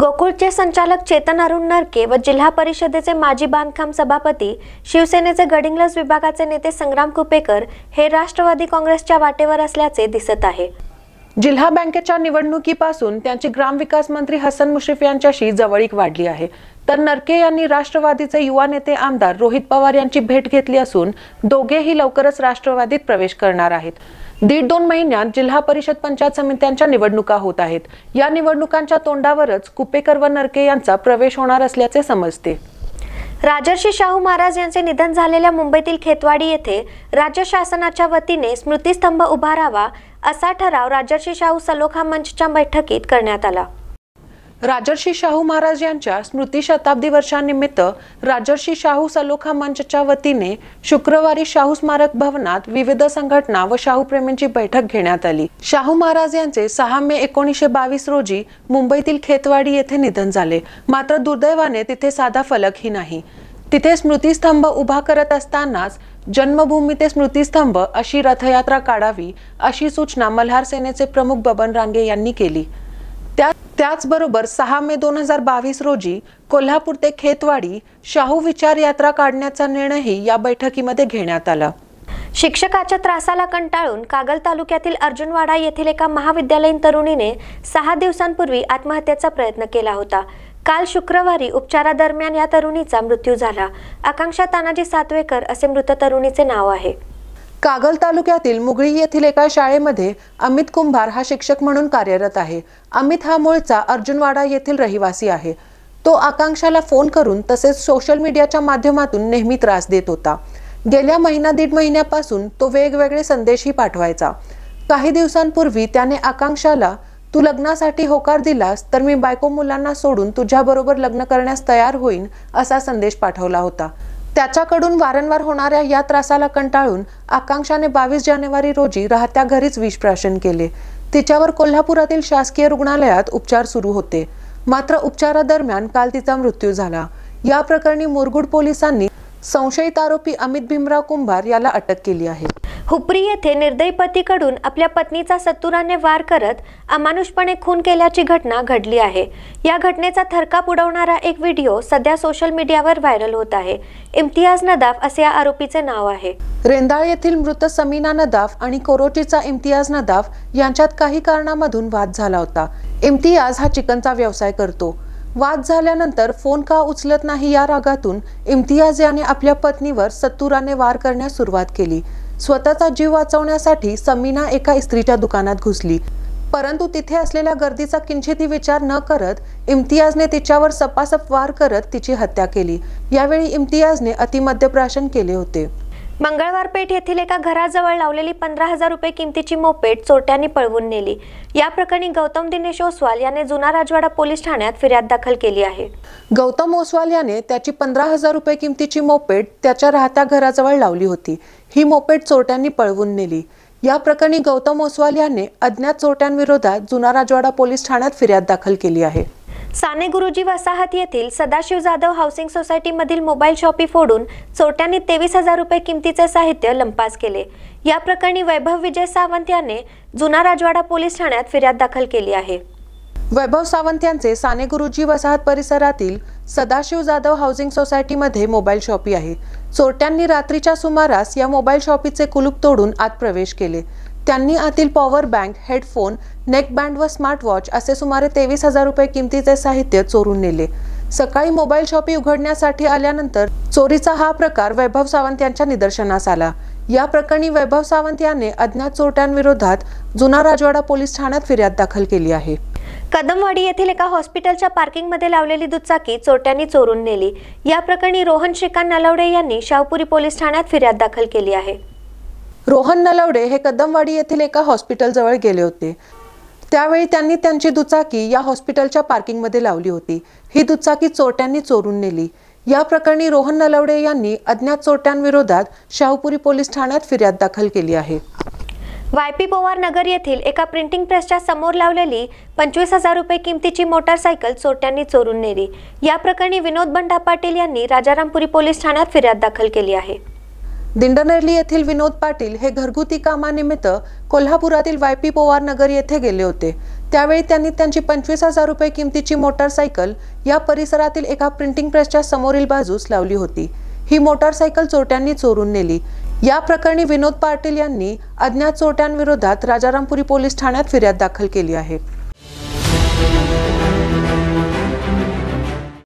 गोकुळचे संचालक चेतन अरुण नरके व जिल्हा परिषदेचे माजी बांधकाम सभापती शिवसेनेचे गडिंग्लज विभागाचे नेते संग्राम कुपेकर हे राष्ट्रवादी काँग्रेसच्या वाटेवर असल्याचे दिसत आहे जिल्हा बँकेच्या निवडणुकीपासून त्यांची ग्रामविकास मंत्री हसन मुश्रीफ यांच्याशी जवळीक वाढली आहे तर नरके यांनी राष्ट्रवादीचे युवा नेते आमदार रोहित पवार यांची भेट घेतली असून दोघेही लवकरच राष्ट्रवादीत प्रवेश करणार आहेत दीड दोन महिन्यात जिल्हा परिषद पंचायत समित्यांच्या निवडणुका होत आहेत या निवडणुकांच्या तोंडावरच कुपेकर व नरके यांचा प्रवेश होणार असल्याचे समजते राजर्षी शाहू महाराज यांचे निधन झालेल्या मुंबईतील खेतवाडी येथे राज्य शासनाच्या वतीने स्मृतीस्तंभ उभारावा असा ठराव राजर्षी शाहू सलोखा मंचच्या बैठकीत करण्यात आला राजर्षी शाहू महाराज यांच्या स्मृती शताब्दी वर्षानिमित्त राजर्षी शाहू सलोखा मंचच्या वतीने शुक्रवारी शाहू स्मारक भवनात विविध संघटना व शाहू प्रेमींची बैठक घेण्यात आली शाहू महाराज यांचे सहा मे एकोणीसशे बावीस रोजी मुंबईतील खेतवाडी येथे निधन झाले मात्र दुर्दैवाने तिथे साधा फलकही नाही तिथे स्मृतीस्तंभ उभा करत असतानाच जन्मभूमी ते स्मृतीस्तंभ अशी रथयात्रा काढावी अशी सूचना मल्हार सेनेचे प्रमुख बबन रांगे यांनी केली त्या त्याचबरोबर सहा मे दोन हजार बावीस रोजी कोल्हापूर ते खेतवाडी शाहू विचार यात्रा काढण्याचा निर्णयही या बैठकीमध्ये घेण्यात आला शिक्षकाच्या त्रासाला कंटाळून कागल तालुक्यातील अर्जुनवाडा येथील एका महाविद्यालयीन तरुणीने सहा दिवसांपूर्वी आत्महत्येचा प्रयत्न केला होता काल शुक्रवारी उपचारादरम्यान या तरुणीचा मृत्यू झाला आकांक्षा तानाजी सातवेकर असे मृत तरुणीचे नाव आहे कागल तालुक्यातील मुगळी येथील एका शाळेमध्ये अमित कुंभार हा शिक्षक म्हणून कार्यरत आहे अमित हा मूळचा अर्जुनवाडा येथील रहिवासी आहे तो आकांक्षाला फोन करून तसेच सोशल मीडियाच्या माध्यमातून नेहमी त्रास देत होता गेल्या महिना दीड महिन्यापासून तो वेगवेगळे संदेशही पाठवायचा काही दिवसांपूर्वी त्याने आकांक्षाला तू लग्नासाठी होकार दिलास तर मी बायको मुलांना सोडून तुझ्याबरोबर लग्न करण्यास तयार होईन असा संदेश पाठवला होता त्याच्याकडून वारंवार होणाऱ्या या त्रासाला कंटाळून आकांक्षाने बावीस जानेवारी रोजी राहत्या घरीच विषप्राशन केले तिच्यावर कोल्हापुरातील शासकीय रुग्णालयात उपचार सुरू होते मात्र उपचारादरम्यान काल तिचा मृत्यू झाला या प्रकरणी मुरगुड पोलिसांनी संशयित आरोपी अमित भीमराव कुंभार याला अटक केली आहे हुपरी येथे निर्दयी पतीकडून आपल्या पत्नीचा सत्तुराने वार करत अमानुषपणे खून केल्याची घटना घडली आहे या घटनेचा थरकाप उडवणारा एक व्हिडिओ सध्या सोशल मीडियावर व्हायरल होत आहे इम्तियाज नदाफ असे या आरोपीचे नाव आहे रेंदाळ येथील मृत समीना नदाफ आणि कोरोटीचा इम्तियाज नदाफ यांच्यात काही कारणामधून वाद झाला होता इम्तियाज हा चिकनचा व्यवसाय करतो वाद झाल्यानंतर फोन का उचलत नाही या रागातून इम्तियाज याने आपल्या पत्नीवर सत्तुराने वार करण्यास सुरुवात केली स्वतःचा जीव वाचवण्यासाठी समीना एका इस्त्रीच्या दुकानात घुसली परंतु तिथे असलेल्या गर्दीचा किंचितही विचार न करत इम्तियाजने तिच्यावर सपासप वार करत तिची हत्या केली यावेळी इम्तियाजने अतिमद्यप्राशन केले होते पेठ येथील एका घराजवळ लावलेली पंधरा हजार रुपये किमतीची मोपेट चोरट्यांनी पळवून नेली या प्रकरणी गौतम दिनेश ओसवाल याने जुना राजवाडा पोलीस ठाण्यात फिर्याद दाखल केली आहे गौतम ओसवाल याने त्याची पंधरा हजार रुपये किमतीची मोपेट त्याच्या राहत्या घराजवळ लावली होती ही मोपेट चोरट्यांनी पळवून नेली या प्रकरणी गौतम ओसवाल याने अज्ञात चोरट्यांविरोधात जुना राजवाडा पोलीस ठाण्यात फिर्याद दाखल केली आहे साने गुरुजी वसाहत येथील सदाशिव जाधव हाऊसिंग सोसायटीमधील मोबाईल शॉपी फोडून चोरट्यांनी तेवीस हजार रुपये किमतीचे साहित्य लंपास केले या प्रकरणी वैभव विजय सावंत याने जुना राजवाडा पोलीस ठाण्यात फिर्याद दाखल केली आहे वैभव सावंत यांचे साने गुरुजी वसाहत परिसरातील सदाशिव जाधव हाऊसिंग सोसायटीमध्ये मोबाईल शॉपी आहे चोरट्यांनी रात्रीच्या सुमारास या मोबाईल शॉपीचे कुलूप तोडून आत प्रवेश केले त्यांनी आतील पॉवर बँक हेडफोन नेकबँड व स्मार्टवॉच असे सुमारे तेवीस हजार रुपये किमतीचे साहित्य चोरून नेले सकाळी मोबाईल शॉपी उघडण्यासाठी आल्यानंतर चोरीचा हा प्रकार वैभव सावंत यांच्या निदर्शनास आला या प्रकरणी वैभव सावंत याने अज्ञात चोरट्यांविरोधात जुना राजवाडा पोलीस ठाण्यात फिर्याद दाखल केली आहे कदमवाडी येथील एका हॉस्पिटलच्या पार्किंगमध्ये लावलेली दुचाकी चोरट्यांनी चोरून नेली या प्रकरणी रोहन श्रीकांत नलावडे यांनी शाहपुरी पोलीस ठाण्यात फिर्याद दाखल केली आहे रोहन नलवडे हे कदमवाडी येथील एका हॉस्पिटलजवळ गेले होते त्यावेळी त्यांनी त्यांची दुचाकी या हॉस्पिटलच्या पार्किंगमध्ये लावली होती ही दुचाकी चोरट्यांनी चोरून नेली या प्रकरणी रोहन नलावडे यांनी अज्ञात चोरट्यांविरोधात शाहूपुरी पोलीस ठाण्यात फिर्याद दाखल केली आहे वायपी पोवार नगर येथील एका प्रिंटिंग प्रेसच्या समोर लावलेली पंचवीस हजार रुपये किमतीची मोटारसायकल चोरट्यांनी चोरून नेली या प्रकरणी विनोद बंडा पाटील यांनी राजारामपुरी पोलीस ठाण्यात फिर्याद दाखल केली आहे दिंडनेरली येथील विनोद पाटील हे घरगुती कामानिमित्त कोल्हापुरातील वायपी पोवार नगर येथे गेले होते त्यावेळी त्यांनी त्यांची पंचवीस हजार रुपये किमतीची मोटारसायकल या परिसरातील एका प्रिंटिंग प्रेसच्या समोरील बाजूस लावली होती ही मोटारसायकल चोरट्यांनी चोरून नेली या प्रकरणी विनोद पाटील यांनी अज्ञात चोरट्यांविरोधात राजारामपुरी पोलीस ठाण्यात फिर्याद दाखल केली आहे